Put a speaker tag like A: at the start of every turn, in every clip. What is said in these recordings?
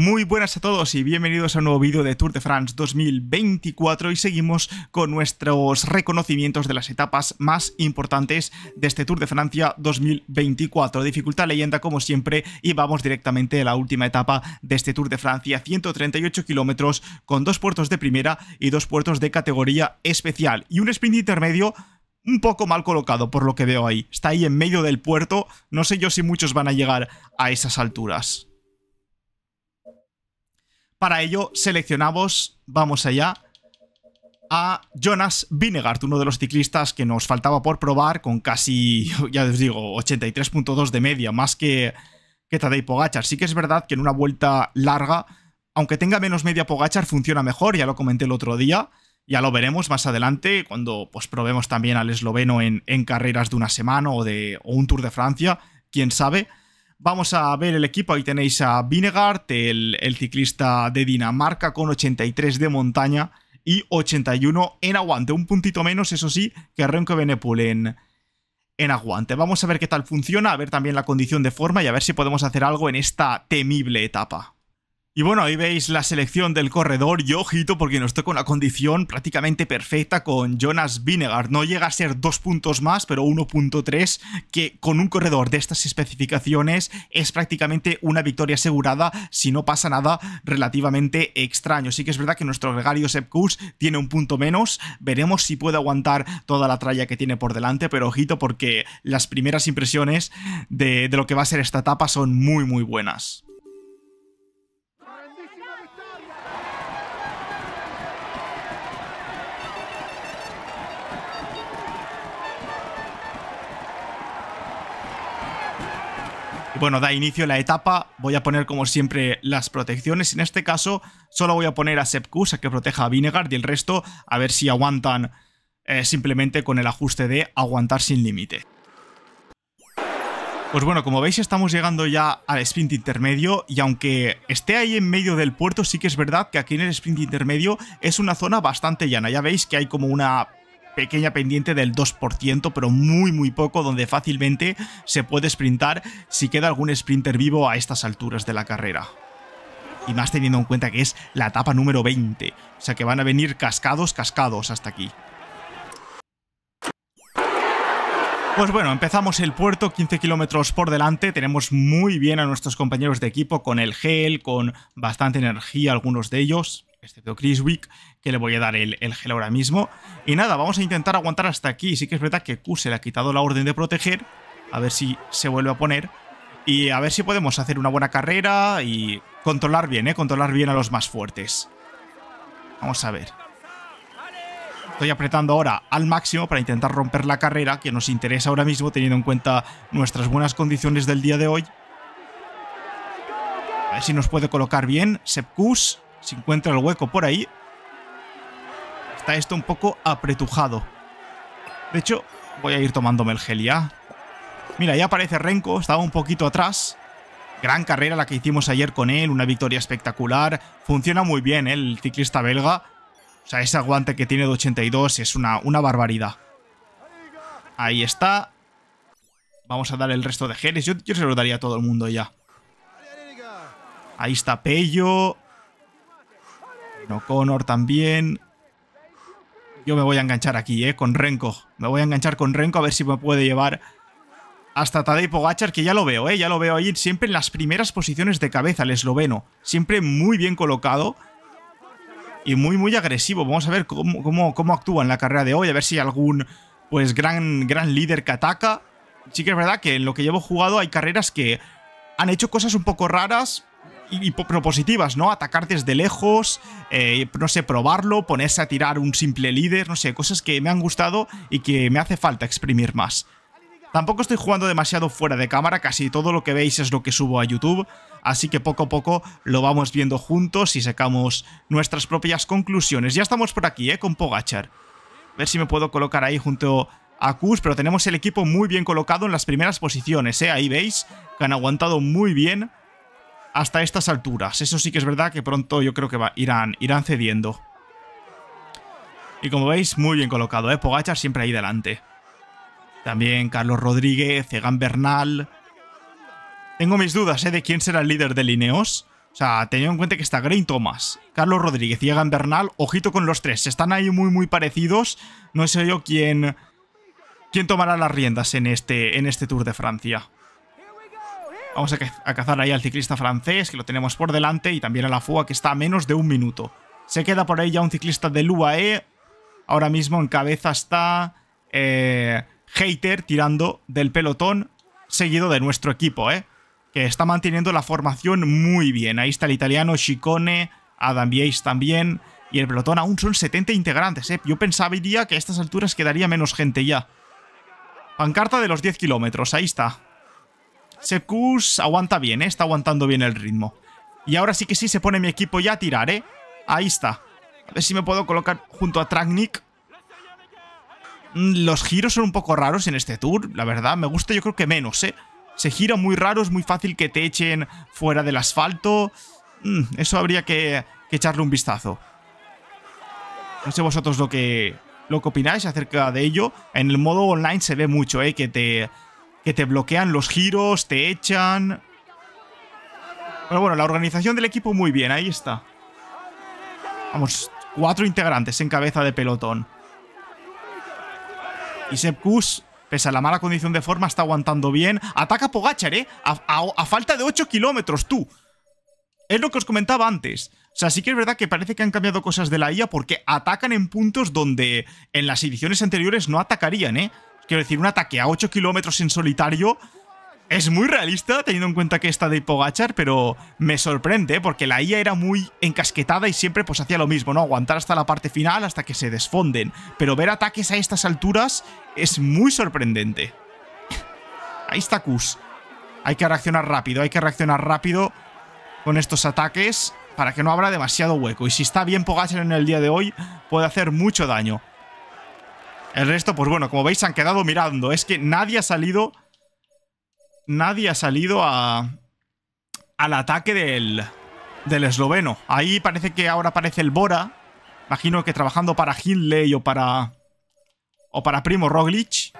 A: Muy buenas a todos y bienvenidos a un nuevo vídeo de Tour de France 2024 y seguimos con nuestros reconocimientos de las etapas más importantes de este Tour de Francia 2024. Dificultad leyenda como siempre y vamos directamente a la última etapa de este Tour de Francia, 138 kilómetros con dos puertos de primera y dos puertos de categoría especial y un sprint intermedio un poco mal colocado por lo que veo ahí. Está ahí en medio del puerto, no sé yo si muchos van a llegar a esas alturas. Para ello seleccionamos, vamos allá, a Jonas Vinegard, uno de los ciclistas que nos faltaba por probar con casi, ya os digo, 83.2 de media, más que, que Tadej Pogachar. Sí que es verdad que en una vuelta larga, aunque tenga menos media Pogachar, funciona mejor, ya lo comenté el otro día, ya lo veremos más adelante cuando pues, probemos también al esloveno en, carreras de una semana o de o un Tour de Francia, quién sabe. Vamos a ver el equipo. Ahí tenéis a Vinegard, el, ciclista de Dinamarca con 83 de montaña y 81 en aguante. Un puntito menos, eso sí, que Renko Benepul en aguante. Vamos a ver qué tal funciona, a ver también la condición de forma y a ver si podemos hacer algo en esta temible etapa. Y bueno, ahí veis la selección del corredor y ojito porque nos con una condición prácticamente perfecta con Jonas Vinegar. No llega a ser dos puntos más, pero 1.3, que con un corredor de estas especificaciones es prácticamente una victoria asegurada si no pasa nada relativamente extraño. Sí que es verdad que nuestro gregario Sepkus tiene un punto menos. Veremos si puede aguantar toda la tralla que tiene por delante, pero ojito porque las primeras impresiones de lo que va a ser esta etapa son muy muy buenas. Bueno, da inicio la etapa. Voy a poner como siempre las protecciones. En este caso solo voy a poner a Sepkus a que proteja a Vinegard y el resto a ver si aguantan eh, simplemente con el ajuste de aguantar sin límite. Pues bueno, como veis estamos llegando ya al sprint intermedio y aunque esté ahí en medio del puerto, sí que es verdad que aquí en el sprint intermedio es una zona bastante llana. Ya veis que hay como una pequeña pendiente del 2%, pero muy muy poco, donde fácilmente se puede sprintar si queda algún sprinter vivo a estas alturas de la carrera. Y más teniendo en cuenta que es la etapa número 20, o sea que van a venir cascados, cascados hasta aquí. Pues bueno, empezamos el puerto, 15 kilómetros por delante, tenemos muy bien a nuestros compañeros de equipo con el gel, con bastante energía algunos de ellos excepto este Chris Wick, que le voy a dar el, gel ahora mismo. Y nada, vamos a intentar aguantar hasta aquí. Sí que es verdad que Q se le ha quitado la orden de proteger, a ver si se vuelve a poner. Y a ver si podemos hacer una buena carrera y controlar bien, ¿eh? Controlar bien a los más fuertes. Vamos a ver. Estoy apretando ahora al máximo para intentar romper la carrera que nos interesa ahora mismo teniendo en cuenta nuestras buenas condiciones del día de hoy. A ver si nos puede colocar bien Sepkus. Se encuentra el hueco por ahí. Está esto un poco apretujado. De hecho, voy a ir tomándome el gel ya. Mira, ya aparece Renko, estaba un poquito atrás. Gran carrera la que hicimos ayer con él, una victoria espectacular. Funciona muy bien ¿eh? el ciclista belga. O sea, ese aguante que tiene de 82 es una, una barbaridad. Ahí está. Vamos a dar el resto de geles. Yo, yo se lo daría a todo el mundo ya. Ahí está Pello. Connor también. Yo me voy a enganchar aquí, ¿eh? Con Renko. Me voy a enganchar con Renko a ver si me puede llevar hasta Tadej Pogachar, que ya lo veo, ¿eh? Ya lo veo ahí siempre en las primeras posiciones de cabeza, el esloveno. Siempre muy bien colocado y muy, muy agresivo. Vamos a ver cómo, cómo, cómo actúa en la carrera de hoy, a ver si hay algún, pues, gran, gran líder que ataca. Sí que es verdad que en lo que llevo jugado hay carreras que han hecho cosas un poco raras, y, propositivas, ¿no? Atacar desde lejos, eh, no sé, probarlo, ponerse a tirar un simple líder, no sé, cosas que me han gustado y que me hace falta exprimir más. Tampoco estoy jugando demasiado fuera de cámara, casi todo lo que veis es lo que subo a YouTube, así que poco a poco lo vamos viendo juntos y sacamos nuestras propias conclusiones. Ya estamos por aquí, ¿eh? Con Pogachar. A ver si me puedo colocar ahí junto a Kus, pero tenemos el equipo muy bien colocado en las primeras posiciones, ¿eh? Ahí veis que han aguantado muy bien hasta estas alturas. Eso sí que es verdad que pronto yo creo que irán, irán cediendo. Y como veis, muy bien colocado, ¿eh? Pogachar siempre ahí delante. También Carlos Rodríguez, Egan Bernal... Tengo mis dudas, ¿eh? De quién será el líder de Lineos. O sea, teniendo en cuenta que está Green Thomas, Carlos Rodríguez y Egan Bernal, ojito con los tres. Están ahí muy, muy parecidos. No sé yo quién... ¿Quién tomará las riendas en este, en este Tour de Francia? Vamos a cazar ahí al ciclista francés, que lo tenemos por delante, y también a la fuga, que está a menos de un minuto. Se queda por ahí ya un ciclista del UAE. Ahora mismo en cabeza está Hater eh, tirando del pelotón, seguido de nuestro equipo, ¿eh? que está manteniendo la formación muy bien. Ahí está el italiano Chicone, Adam Bies también, y el pelotón aún son 70 integrantes. Eh. Yo pensaba que a estas alturas quedaría menos gente ya. Pancarta de los 10 kilómetros, ahí está. Secus aguanta bien, ¿eh? Está aguantando bien el ritmo. Y ahora sí que sí se pone mi equipo ya a tirar, ¿eh? Ahí está. A ver si me puedo colocar junto a Traknik. Mm, los giros son un poco raros en este tour, la verdad. Me gusta yo creo que menos, ¿eh? Se gira muy raro, es muy fácil que te echen fuera del asfalto. Mm, eso habría que, echarle un vistazo. No sé vosotros lo que, lo que opináis acerca de ello. En el modo online se ve mucho, ¿eh? Que te que te bloquean los giros, te echan... Pero bueno, la organización del equipo muy bien, ahí está. Vamos, cuatro integrantes en cabeza de pelotón. Y Sepkus, pese a la mala condición de forma, está aguantando bien. Ataca Pogachar, ¿eh? A, falta de 8 kilómetros, tú. Es lo que os comentaba antes. O sea, sí que es verdad que parece que han cambiado cosas de la IA porque atacan en puntos donde en las ediciones anteriores no atacarían, ¿eh? Quiero decir, un ataque a 8 kilómetros en solitario es muy realista, teniendo en cuenta que está de Pogachar, pero me sorprende, ¿eh? porque la IA era muy encasquetada y siempre pues hacía lo mismo, ¿no? Aguantar hasta la parte final, hasta que se desfonden. Pero ver ataques a estas alturas es muy sorprendente. Ahí está Kus. Hay que reaccionar rápido, hay que reaccionar rápido con estos ataques para que no abra demasiado hueco. Y si está bien Pogachar en el día de hoy, puede hacer mucho daño. El resto, pues bueno, como veis, se han quedado mirando. Es que nadie ha salido... Nadie ha salido a... Al ataque del... Del esloveno. Ahí parece que ahora aparece el Bora. Imagino que trabajando para Hindley o para... O para Primo Roglic.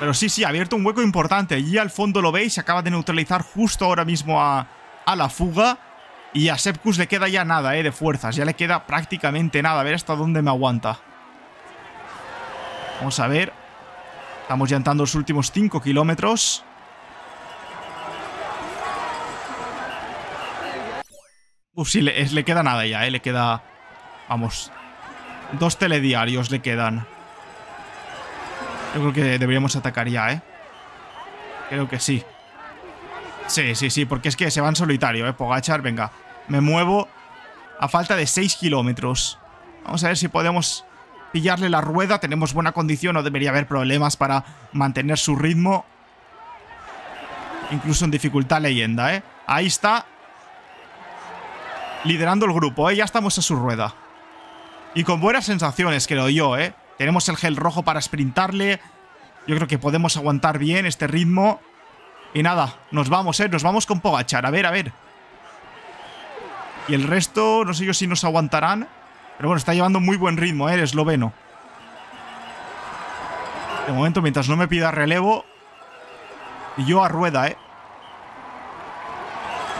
A: Pero sí, sí, ha abierto un hueco importante. Allí al fondo lo veis, acaba de neutralizar justo ahora mismo a, a la fuga. Y a Sepkus le queda ya nada, eh, de fuerzas. Ya le queda prácticamente nada. A ver hasta dónde me aguanta. Vamos a ver. Estamos ya los últimos 5 kilómetros. Uf, sí, le, queda nada ya, ¿eh? Le queda... Vamos. Dos telediarios le quedan. Yo creo que deberíamos atacar ya, ¿eh? Creo que sí. Sí, sí, sí, porque es que se van en solitario, ¿eh? Pogachar, venga. Me muevo a falta de 6 kilómetros. Vamos a ver si podemos pillarle la rueda. Tenemos buena condición, no debería haber problemas para mantener su ritmo. Incluso en dificultad leyenda, ¿eh? Ahí está. Liderando el grupo, ¿eh? Ya estamos a su rueda. Y con buenas sensaciones, creo yo, ¿eh? Tenemos el gel rojo para sprintarle. Yo creo que podemos aguantar bien este ritmo. Y nada, nos vamos, ¿eh? Nos vamos con Pogachar. A ver, a ver. Y el resto, no sé yo si nos aguantarán. Pero bueno, está llevando muy buen ritmo, ¿eh? el esloveno. De momento, mientras no me pida relevo. Y yo a rueda, ¿eh?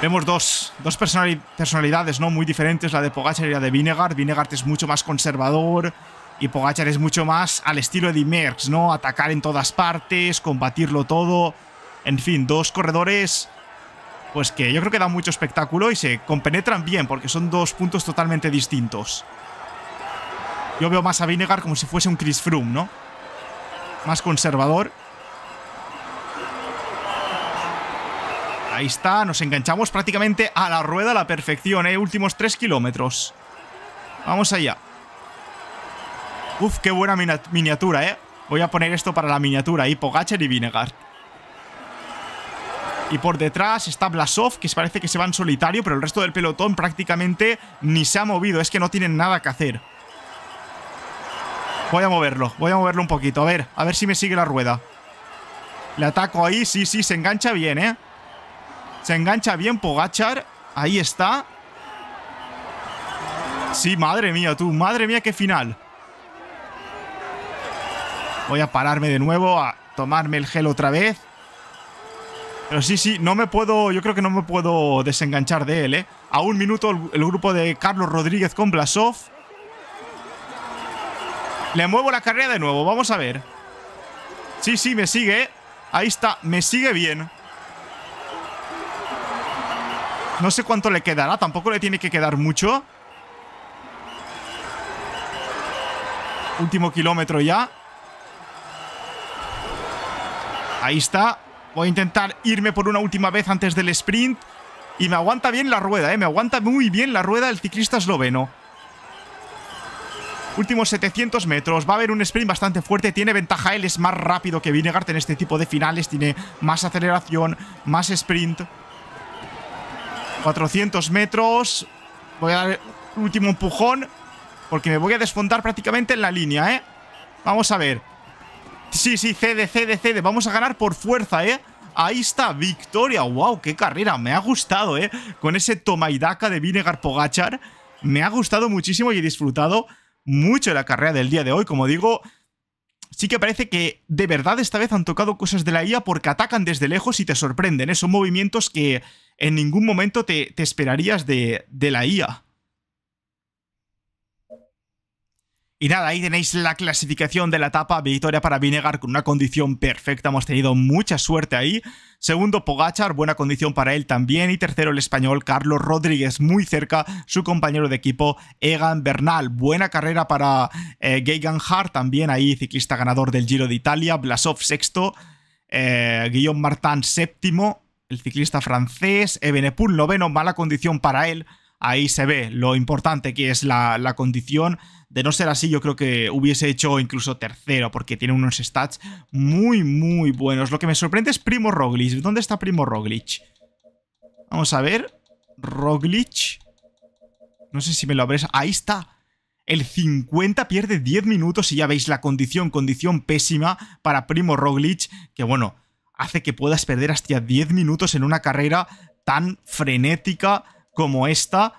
A: Vemos dos, dos personalidades ¿no? muy diferentes, la de Pogachar y la de Vinegar. Vinegar es mucho más conservador y Pogachar es mucho más al estilo de Merckx, ¿no? Atacar en todas partes, combatirlo todo. En fin, dos corredores pues que yo creo que dan mucho espectáculo y se compenetran bien porque son dos puntos totalmente distintos. Yo veo más a Vinegar como si fuese un Chris Froome, ¿no? Más conservador. Ahí está, nos enganchamos prácticamente a la rueda a la perfección, ¿eh? Últimos tres kilómetros. Vamos allá. Uf, qué buena miniatura, ¿eh? Voy a poner esto para la miniatura ahí, y Vinegar. Y por detrás está Blasov, que parece que se va en solitario, pero el resto del pelotón prácticamente ni se ha movido. Es que no tienen nada que hacer. Voy a moverlo, voy a moverlo un poquito. A ver, a ver si me sigue la rueda. Le ataco ahí, sí, sí, se engancha bien, ¿eh? Se engancha bien Pogachar. Ahí está. Sí, madre mía, tú. Madre mía, qué final. Voy a pararme de nuevo, a tomarme el gel otra vez. Pero sí, sí, no me puedo... Yo creo que no me puedo desenganchar de él, ¿eh? A un minuto el, el grupo de Carlos Rodríguez con Blasov. Le muevo la carrera de nuevo, vamos a ver. Sí, sí, me sigue. Ahí está, me sigue bien. No sé cuánto le quedará, tampoco le tiene que quedar mucho. Último kilómetro ya. Ahí está. Voy a intentar irme por una última vez antes del sprint. Y me aguanta bien la rueda, ¿eh? Me aguanta muy bien la rueda el ciclista esloveno. Últimos 700 metros. Va a haber un sprint bastante fuerte. Tiene ventaja él. Es más rápido que Vinegar. en este tipo de finales. Tiene más aceleración, más sprint. 400 metros. Voy a dar el último empujón. Porque me voy a desfondar prácticamente en la línea, ¿eh? Vamos a ver. Sí, sí, cede, cede, cede. Vamos a ganar por fuerza, ¿eh? Ahí está, victoria. ¡Wow! ¡Qué carrera! Me ha gustado, ¿eh? Con ese Tomaidaka de Vinegar Pogachar. Me ha gustado muchísimo y he disfrutado mucho la carrera del día de hoy. Como digo, sí que parece que de verdad esta vez han tocado cosas de la IA porque atacan desde lejos y te sorprenden. ¿eh? Son movimientos que en ningún momento te, te esperarías de, de la IA. Y nada, ahí tenéis la clasificación de la etapa, victoria para Vinegar con una condición perfecta, hemos tenido mucha suerte ahí. Segundo, Pogachar, buena condición para él también. Y tercero, el español Carlos Rodríguez, muy cerca, su compañero de equipo Egan Bernal. Buena carrera para eh, Hart, también ahí ciclista ganador del Giro de Italia. Blasov sexto, eh, Guillaume Martin séptimo, el ciclista francés. Evenepoel noveno, mala condición para él ahí se ve lo importante que es la, condición. De no ser así, yo creo que hubiese hecho incluso tercero, porque tiene unos stats muy, muy buenos. Lo que me sorprende es Primo Roglic. ¿Dónde está Primo Roglic? Vamos a ver. Roglic. No sé si me lo abres. Ahí está. El 50 pierde 10 minutos y ya veis la condición, condición pésima para Primo Roglic, que bueno, hace que puedas perder hasta 10 minutos en una carrera tan frenética como esta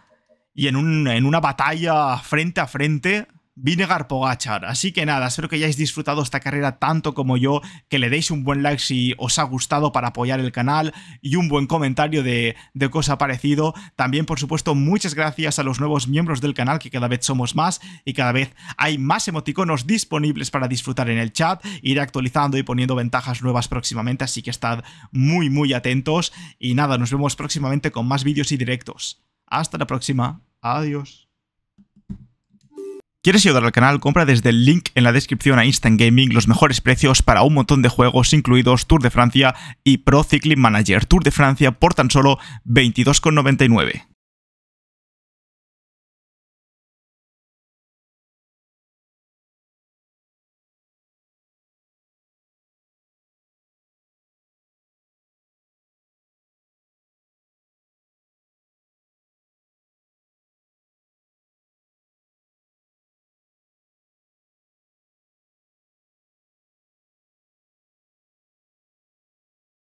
A: y en, un, en una batalla frente a frente Vinegar Pogachar. Así que nada, espero que hayáis disfrutado esta carrera tanto como yo, que le deis un buen like si os ha gustado para apoyar el canal y un buen comentario de, de cosa parecido. También, por supuesto, muchas gracias a los nuevos miembros del canal, que cada vez somos más y cada vez hay más emoticonos disponibles para disfrutar en el chat. ir actualizando y poniendo ventajas nuevas próximamente, así que estad muy, muy atentos. Y nada, nos vemos próximamente con más vídeos y directos. Hasta la próxima. Adiós. ¿Quieres ayudar al canal? Compra desde el link en la descripción a Instant Gaming los mejores precios para un montón de juegos, incluidos Tour de Francia y Pro Cycling Manager Tour de Francia por tan solo 22,99.